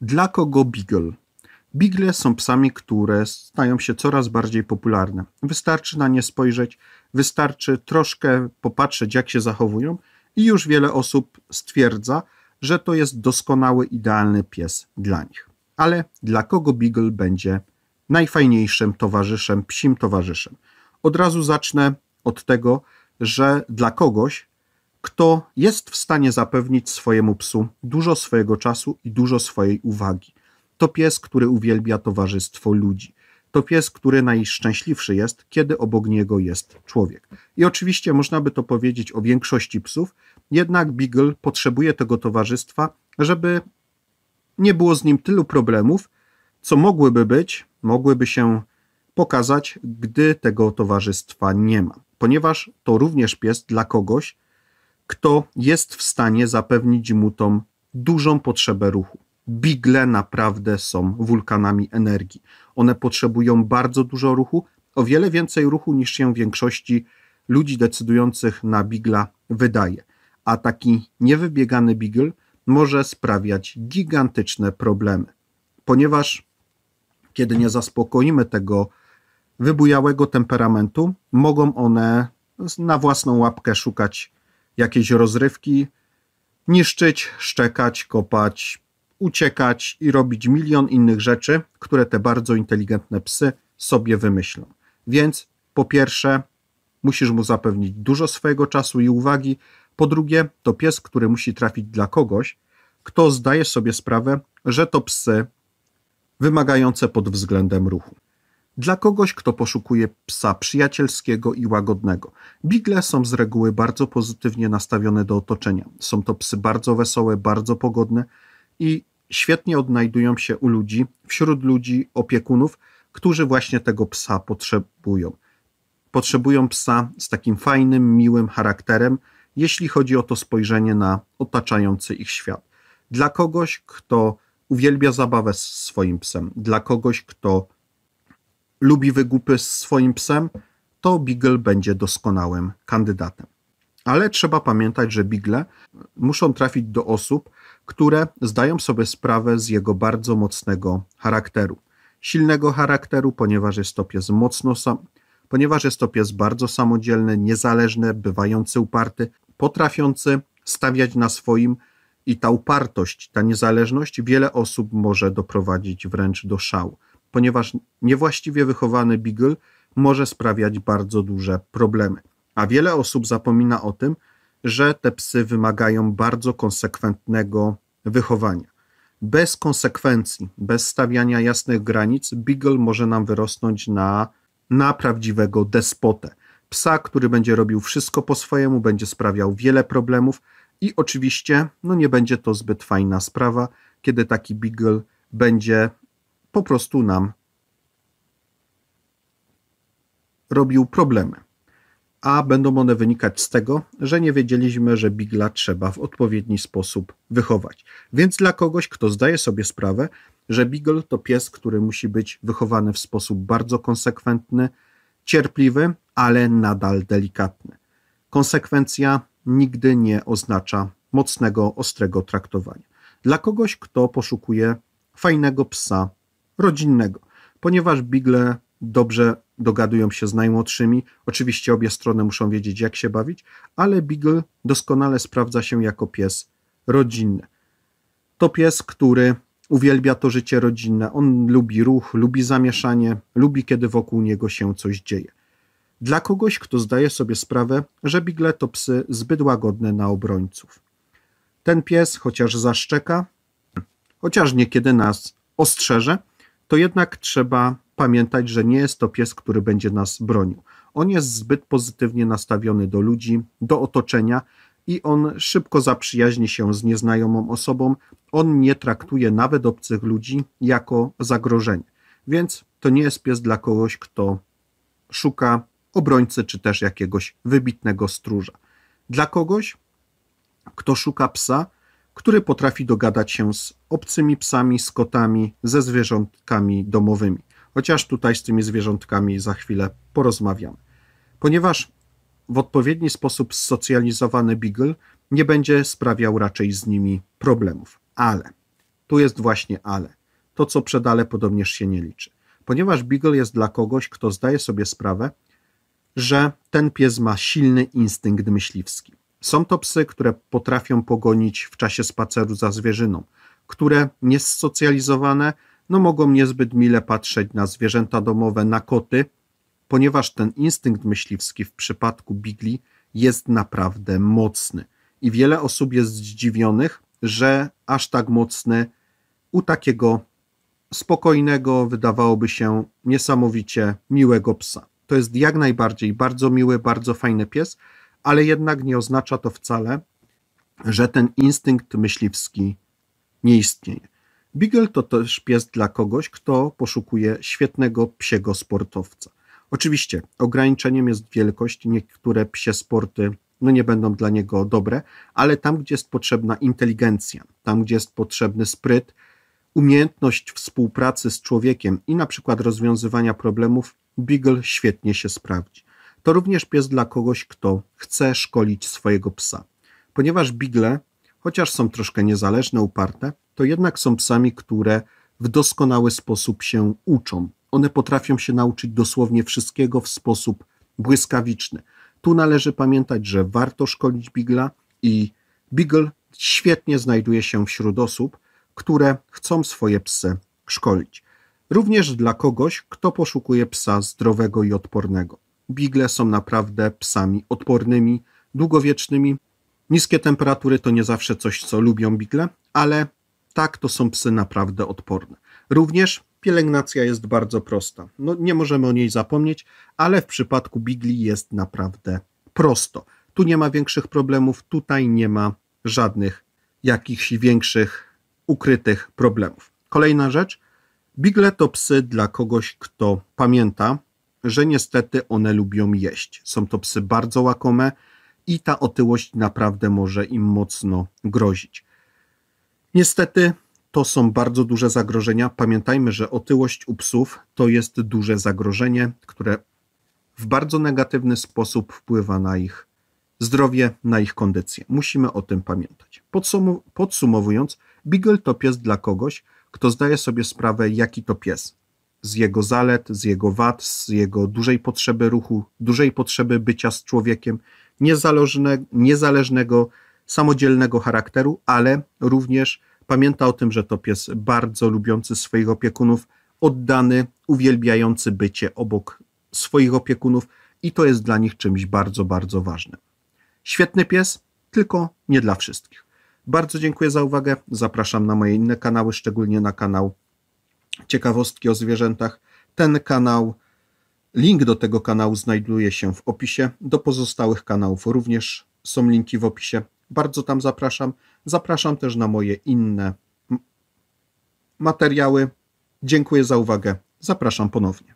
Dla kogo Beagle? Beagle są psami, które stają się coraz bardziej popularne. Wystarczy na nie spojrzeć, wystarczy troszkę popatrzeć, jak się zachowują, i już wiele osób stwierdza, że to jest doskonały, idealny pies dla nich. Ale dla kogo Beagle będzie najfajniejszym towarzyszem, psim towarzyszem? Od razu zacznę od tego, że dla kogoś kto jest w stanie zapewnić swojemu psu dużo swojego czasu i dużo swojej uwagi. To pies, który uwielbia towarzystwo ludzi. To pies, który najszczęśliwszy jest, kiedy obok niego jest człowiek. I oczywiście można by to powiedzieć o większości psów, jednak Beagle potrzebuje tego towarzystwa, żeby nie było z nim tylu problemów, co mogłyby być, mogłyby się pokazać, gdy tego towarzystwa nie ma. Ponieważ to również pies dla kogoś, kto jest w stanie zapewnić mu tą dużą potrzebę ruchu. Bigle naprawdę są wulkanami energii. One potrzebują bardzo dużo ruchu, o wiele więcej ruchu niż się większości ludzi decydujących na bigla wydaje. A taki niewybiegany bigl może sprawiać gigantyczne problemy, ponieważ kiedy nie zaspokoimy tego wybujałego temperamentu, mogą one na własną łapkę szukać jakieś rozrywki, niszczyć, szczekać, kopać, uciekać i robić milion innych rzeczy, które te bardzo inteligentne psy sobie wymyślą. Więc po pierwsze, musisz mu zapewnić dużo swojego czasu i uwagi. Po drugie, to pies, który musi trafić dla kogoś, kto zdaje sobie sprawę, że to psy wymagające pod względem ruchu dla kogoś, kto poszukuje psa przyjacielskiego i łagodnego. Bigle są z reguły bardzo pozytywnie nastawione do otoczenia. Są to psy bardzo wesołe, bardzo pogodne i świetnie odnajdują się u ludzi, wśród ludzi, opiekunów, którzy właśnie tego psa potrzebują. Potrzebują psa z takim fajnym, miłym charakterem, jeśli chodzi o to spojrzenie na otaczający ich świat. Dla kogoś, kto uwielbia zabawę z swoim psem, dla kogoś, kto lubi wygupy z swoim psem, to Beagle będzie doskonałym kandydatem. Ale trzeba pamiętać, że Bigle muszą trafić do osób, które zdają sobie sprawę z jego bardzo mocnego charakteru. Silnego charakteru, ponieważ jest to pies mocno sam, ponieważ jest to pies bardzo samodzielny, niezależny, bywający uparty, potrafiący stawiać na swoim i ta upartość, ta niezależność wiele osób może doprowadzić wręcz do szału ponieważ niewłaściwie wychowany beagle może sprawiać bardzo duże problemy. A wiele osób zapomina o tym, że te psy wymagają bardzo konsekwentnego wychowania. Bez konsekwencji, bez stawiania jasnych granic, beagle może nam wyrosnąć na, na prawdziwego despotę. Psa, który będzie robił wszystko po swojemu, będzie sprawiał wiele problemów i oczywiście no nie będzie to zbyt fajna sprawa, kiedy taki beagle będzie po prostu nam robił problemy. A będą one wynikać z tego, że nie wiedzieliśmy, że Bigla trzeba w odpowiedni sposób wychować. Więc dla kogoś, kto zdaje sobie sprawę, że Beagle to pies, który musi być wychowany w sposób bardzo konsekwentny, cierpliwy, ale nadal delikatny. Konsekwencja nigdy nie oznacza mocnego, ostrego traktowania. Dla kogoś, kto poszukuje fajnego psa rodzinnego, ponieważ Bigle dobrze dogadują się z najmłodszymi. Oczywiście obie strony muszą wiedzieć, jak się bawić, ale Bigle doskonale sprawdza się jako pies rodzinny. To pies, który uwielbia to życie rodzinne. On lubi ruch, lubi zamieszanie, lubi, kiedy wokół niego się coś dzieje. Dla kogoś, kto zdaje sobie sprawę, że Bigle to psy zbyt łagodne na obrońców. Ten pies, chociaż zaszczeka, chociaż niekiedy nas ostrzeże, to jednak trzeba pamiętać, że nie jest to pies, który będzie nas bronił. On jest zbyt pozytywnie nastawiony do ludzi, do otoczenia i on szybko zaprzyjaźni się z nieznajomą osobą. On nie traktuje nawet obcych ludzi jako zagrożenie. Więc to nie jest pies dla kogoś, kto szuka obrońcy czy też jakiegoś wybitnego stróża. Dla kogoś, kto szuka psa, który potrafi dogadać się z obcymi psami, z kotami, ze zwierzątkami domowymi. Chociaż tutaj z tymi zwierzątkami za chwilę porozmawiam. Ponieważ w odpowiedni sposób socjalizowany Beagle nie będzie sprawiał raczej z nimi problemów. Ale, tu jest właśnie ale, to co przed ale podobnież się nie liczy. Ponieważ Beagle jest dla kogoś, kto zdaje sobie sprawę, że ten pies ma silny instynkt myśliwski. Są to psy, które potrafią pogonić w czasie spaceru za zwierzyną, które niesocjalizowane no mogą niezbyt mile patrzeć na zwierzęta domowe, na koty, ponieważ ten instynkt myśliwski w przypadku Bigli jest naprawdę mocny. I wiele osób jest zdziwionych, że aż tak mocny u takiego spokojnego, wydawałoby się niesamowicie miłego psa. To jest jak najbardziej bardzo miły, bardzo fajny pies, ale jednak nie oznacza to wcale, że ten instynkt myśliwski nie istnieje. Beagle to też pies dla kogoś, kto poszukuje świetnego psiego sportowca. Oczywiście ograniczeniem jest wielkość, niektóre psie sporty no nie będą dla niego dobre, ale tam, gdzie jest potrzebna inteligencja, tam, gdzie jest potrzebny spryt, umiejętność współpracy z człowiekiem i na przykład rozwiązywania problemów, Beagle świetnie się sprawdzi. To również pies dla kogoś, kto chce szkolić swojego psa. Ponieważ bigle, chociaż są troszkę niezależne, uparte, to jednak są psami, które w doskonały sposób się uczą. One potrafią się nauczyć dosłownie wszystkiego w sposób błyskawiczny. Tu należy pamiętać, że warto szkolić bigla i beagle świetnie znajduje się wśród osób, które chcą swoje psy szkolić. Również dla kogoś, kto poszukuje psa zdrowego i odpornego. Bigle są naprawdę psami odpornymi, długowiecznymi. Niskie temperatury to nie zawsze coś, co lubią bigle, ale tak, to są psy naprawdę odporne. Również pielęgnacja jest bardzo prosta. No, nie możemy o niej zapomnieć, ale w przypadku bigli jest naprawdę prosto. Tu nie ma większych problemów, tutaj nie ma żadnych jakichś większych ukrytych problemów. Kolejna rzecz. Bigle to psy dla kogoś, kto pamięta że niestety one lubią jeść. Są to psy bardzo łakome i ta otyłość naprawdę może im mocno grozić. Niestety to są bardzo duże zagrożenia. Pamiętajmy, że otyłość u psów to jest duże zagrożenie, które w bardzo negatywny sposób wpływa na ich zdrowie, na ich kondycję. Musimy o tym pamiętać. Podsum podsumowując, Beagle to pies dla kogoś, kto zdaje sobie sprawę, jaki to pies z jego zalet, z jego wad, z jego dużej potrzeby ruchu, dużej potrzeby bycia z człowiekiem, niezależne, niezależnego, samodzielnego charakteru, ale również pamięta o tym, że to pies bardzo lubiący swoich opiekunów, oddany, uwielbiający bycie obok swoich opiekunów i to jest dla nich czymś bardzo, bardzo ważnym. Świetny pies, tylko nie dla wszystkich. Bardzo dziękuję za uwagę. Zapraszam na moje inne kanały, szczególnie na kanał ciekawostki o zwierzętach. Ten kanał, link do tego kanału znajduje się w opisie. Do pozostałych kanałów również są linki w opisie. Bardzo tam zapraszam. Zapraszam też na moje inne materiały. Dziękuję za uwagę. Zapraszam ponownie.